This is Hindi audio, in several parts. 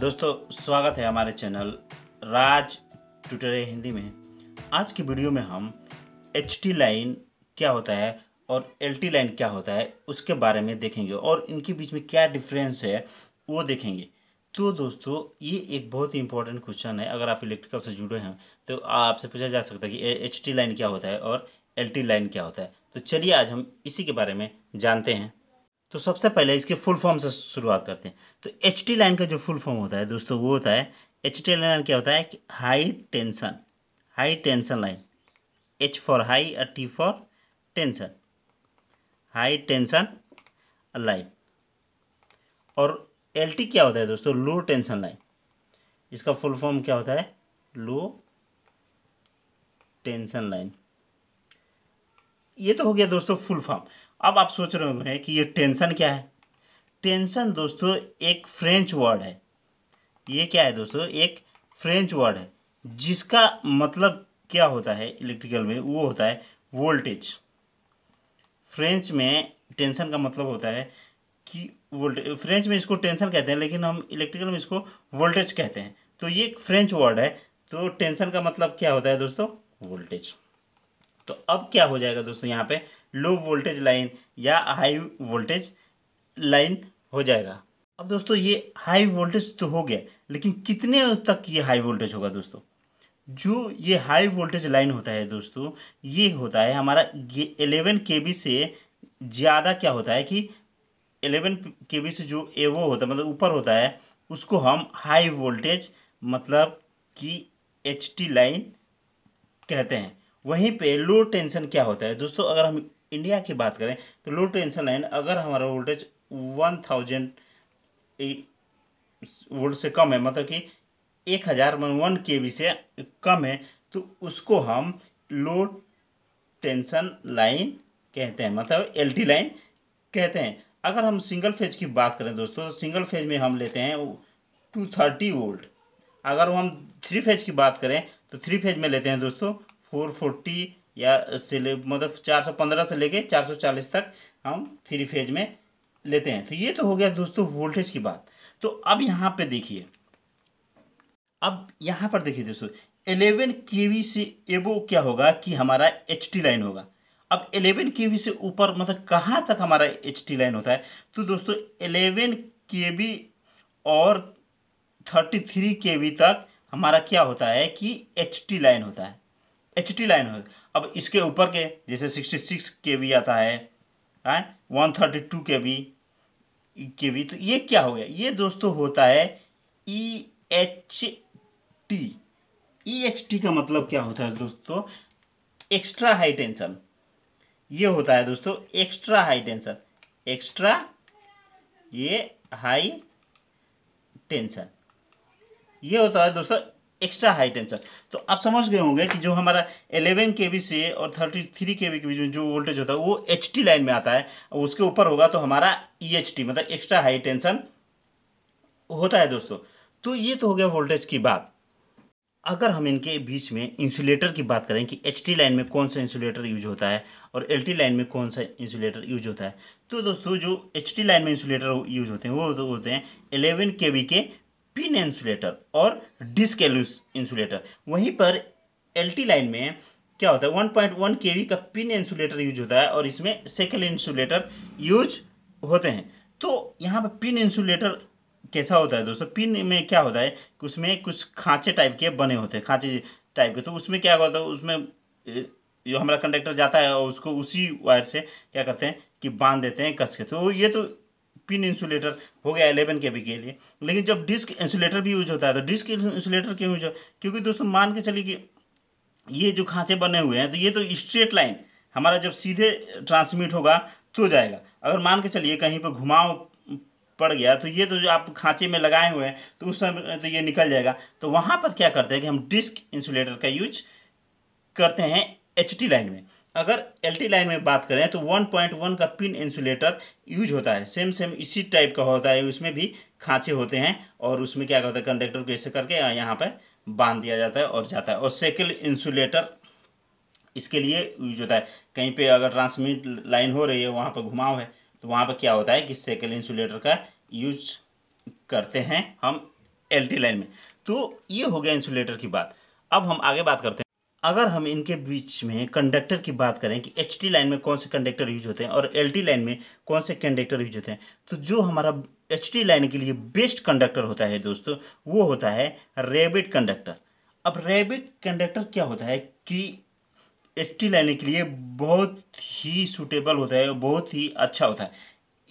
दोस्तों स्वागत है हमारे चैनल राज ट्विटर हिंदी में आज की वीडियो में हम एच टी लाइन क्या होता है और एल टी लाइन क्या होता है उसके बारे में देखेंगे और इनके बीच में क्या डिफरेंस है वो देखेंगे तो दोस्तों ये एक बहुत ही इंपॉर्टेंट क्वेश्चन है अगर आप इलेक्ट्रिकल से जुड़े हैं तो आपसे पूछा जा सकता है कि एच टी लाइन क्या होता है और एल टी लाइन क्या होता है तो चलिए आज हम इसी के बारे में जानते हैं तो सबसे पहले इसके फुल फॉर्म से शुरुआत करते हैं तो एच टी लाइन का जो फुल फॉर्म होता है दोस्तों वो होता है एच टी लाइन क्या होता है कि high tension high tension line H for high और T for tension high tension line और एल टी क्या होता है दोस्तों लो टेंशन लाइन इसका फुल फॉर्म क्या होता है लो टेंशन लाइन ये तो हो गया दोस्तों फुल फॉर्म अब आप सोच रहे हैं कि ये टेंशन क्या है टेंशन दोस्तों एक फ्रेंच वर्ड है ये क्या है दोस्तों एक फ्रेंच वर्ड है जिसका मतलब क्या होता है इलेक्ट्रिकल में वो होता है वोल्टेज फ्रेंच में टेंशन का मतलब होता है कि वोल्टेज फ्रेंच में इसको टेंशन कहते हैं लेकिन हम इलेक्ट्रिकल में इसको वोल्टेज कहते हैं तो ये एक फ्रेंच वर्ड है तो टेंशन का मतलब क्या होता है दोस्तों वोल्टेज तो अब क्या हो जाएगा दोस्तों यहाँ पे लो वोल्टेज लाइन या हाई वोल्टेज लाइन हो जाएगा अब दोस्तों ये हाई वोल्टेज तो हो गया लेकिन कितने तक ये हाई वोल्टेज होगा दोस्तों जो ये हाई वोल्टेज लाइन होता है दोस्तों ये होता है हमारा एलेवन के से ज़्यादा क्या होता है कि एलेवन के से जो ए वो होता है मतलब ऊपर होता है उसको हम हाई वोल्टेज मतलब कि एच लाइन कहते हैं वहीं पे लो टेंशन क्या होता है दोस्तों अगर हम इंडिया की बात करें तो लो टेंशन लाइन अगर हमारा वोल्टेज वन थाउजेंड वोल्ट से कम है मतलब कि एक हज़ार वन के वी से कम है तो उसको हम लो टेंशन लाइन कहते हैं मतलब एलटी लाइन कहते हैं अगर हम सिंगल फेज की बात करें दोस्तों सिंगल तो फेज में हम लेते हैं टू थर्टी वोल्ट अगर हम थ्री फेज की बात करें तो थ्री फेज में लेते हैं दोस्तों फोर फोर्टी या सिले मतलब चार सौ पंद्रह से लेके चार सौ चालीस तक हम थ्री फेज में लेते हैं तो ये तो हो गया दोस्तों वोल्टेज की बात तो अब यहाँ पे देखिए अब यहाँ पर देखिए दोस्तों एलेवन के से एबो क्या होगा कि हमारा एच लाइन होगा अब एलेवन के से ऊपर मतलब कहाँ तक हमारा एच लाइन होता है तो दोस्तों एलेवन के और थर्टी थ्री के तक हमारा क्या होता है कि एच लाइन होता है एच टी लाइन हो अब इसके ऊपर के जैसे सिक्सटी सिक्स के वी आता है and one thirty two K V K V तो ये क्या हो गया ये दोस्तों होता है E H T E H T का मतलब क्या होता है दोस्तों एक्स्ट्रा हाई टेंशन ये होता है दोस्तों एक्स्ट्रा हाई टेंशन एक्स्ट्रा ये हाई टेंशन ये होता है दोस्तों एक्स्ट्रा हाई टेंशन तो आप समझ गए होंगे कि जो हमारा 11 के से और 33 के के बीच में जो वोल्टेज होता है वो एच लाइन में आता है उसके ऊपर होगा तो हमारा ई e मतलब एक्स्ट्रा हाई टेंशन होता है दोस्तों तो ये तो हो गया वोल्टेज की बात अगर हम इनके बीच में इंसुलेटर की बात करें कि एच लाइन में कौन सा इंसुलेटर यूज होता है और एल लाइन में कौन सा इंसुलेटर यूज होता है तो दोस्तों जो एच लाइन में इंसुलेटर यूज होते हैं वो होते हैं एलेवन के के पिन इंसुलेटर और डिस्क इंसुलेटर वहीं पर एल लाइन में क्या होता है one point one K V का पिन इंसुलेटर यूज होता है और इसमें सेकल इंसुलेटर यूज होते हैं तो यहाँ पर पिन इंसुलेटर कैसा होता है दोस्तों पिन में क्या होता है कि उसमें कुछ खांचे टाइप के बने होते हैं खांचे टाइप के तो उसमें क्या होता है उसमें जो हमारा कंडक्टर जाता है और उसको उसी वायर से क्या करते हैं कि बांध देते हैं कस के तो ये तो पिन इंसुलेटर हो गया एलेवन के के लिए लेकिन जब डिस्क इंसुलेटर भी यूज होता है तो डिस्क इंसुलेटर क्यों यूज हो क्योंकि दोस्तों मान के चलिए कि ये जो खाँचे बने हुए हैं तो ये तो स्ट्रेट लाइन हमारा जब सीधे ट्रांसमिट होगा तो जाएगा अगर मान के चलिए कहीं पर घुमाव पड़ गया तो ये तो जो आप खांचे में लगाए हुए हैं तो उस समय तो ये निकल जाएगा तो वहाँ पर क्या करते हैं कि हम डिस्क इंसुलेटर का यूज करते हैं एच लाइन में अगर एल लाइन में बात करें तो 1.1 का पिन इंसुलेटर यूज होता है सेम सेम इसी टाइप का होता है उसमें भी खाँचे होते हैं और उसमें क्या कहते है कंडक्टर को ऐसे करके यहाँ पर बांध दिया जाता है और जाता है और सेकल इंसुलेटर इसके लिए यूज होता है कहीं पे अगर ट्रांसमिट लाइन हो रही है वहाँ पर घुमाव है तो वहाँ पर क्या होता है कि सेकल इंसुलेटर का यूज करते हैं हम एल लाइन में तो ये हो गया इंसुलेटर की बात अब हम आगे बात करते हैं अगर हम इनके बीच में कंडक्टर की बात करें कि एच लाइन में कौन से कंडक्टर यूज होते हैं और एल लाइन में कौन से कंडक्टर यूज होते हैं तो जो हमारा एच लाइन के लिए बेस्ट कंडक्टर होता है दोस्तों वो होता है रेबिट कंडक्टर अब रेबिट कंडक्टर क्या होता है कि एच लाइन के लिए बहुत ही सूटेबल होता है बहुत ही अच्छा होता है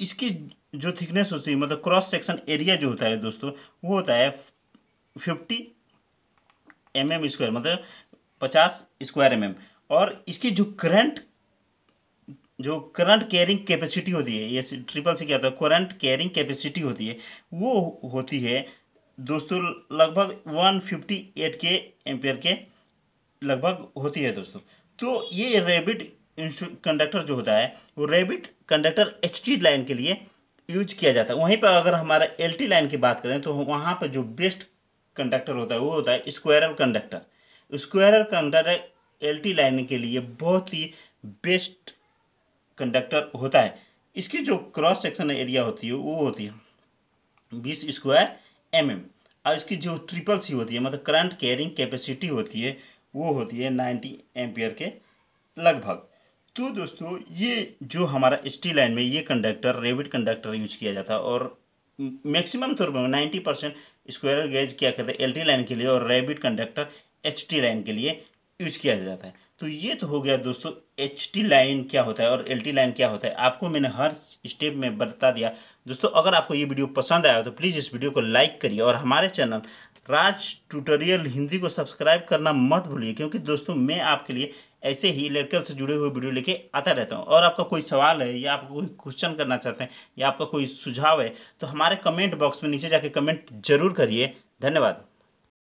इसकी जो थिकनेस होती है मतलब क्रॉस सेक्शन एरिया जो होता है दोस्तों वो होता है फिफ्टी एम एम स्क्वायर मतलब पचास स्क्वायर एम और इसकी जो करंट जो करंट कैरिंग कैपेसिटी होती है ये ट्रिपल से क्या होता है करंट कैरिंग कैपेसिटी होती है वो होती है दोस्तों लगभग one fifty eight K ampere के लगभग होती है दोस्तों तो ये रेबिट कंडक्टर जो होता है वो रेबिड कंडक्टर एच लाइन के लिए यूज किया जाता है वहीं पर अगर हमारा एल लाइन की बात करें तो वहाँ पर जो बेस्ट कंडक्टर होता है वो होता है squirrel conductor squirrel conductor L T line के लिए बहुत ही बेस्ट कंडक्टर होता है इसकी जो क्रॉस सेक्शन एरिया होती है वो होती है बीस स्क्वायर एम एम और इसकी जो ट्रिपल सी होती है मतलब करंट कैरिंग कैपेसिटी होती है वो होती है नाइन्टी एम्पियर के लगभग तो दोस्तों ये जो हमारा स्टील लाइन में ये कंडक्टर रेविड कंडक्टर यूज किया जाता है और मैक्सिमम तौर पर नाइन्टी परसेंट स्क्वायर गेज क्या करते हैं एल लाइन के लिए और rabbit conductor H T line के लिए यूज़ किया जाता है तो ये तो हो गया दोस्तों एच टी लाइन क्या होता है और एल टी लाइन क्या होता है आपको मैंने हर स्टेप में बता दिया दोस्तों अगर आपको ये वीडियो पसंद आया हो तो प्लीज़ इस वीडियो को लाइक करिए और हमारे चैनल राज ट्यूटोरियल हिंदी को सब्सक्राइब करना मत भूलिए क्योंकि दोस्तों मैं आपके लिए ऐसे ही इलेक्ट्रिकल से जुड़े हुए वीडियो लेके आता रहता हूँ और आपका कोई सवाल है या आपका कोई क्वेश्चन करना चाहते हैं या आपका कोई सुझाव है तो हमारे कमेंट बॉक्स में नीचे जाके कमेंट जरूर करिए धन्यवाद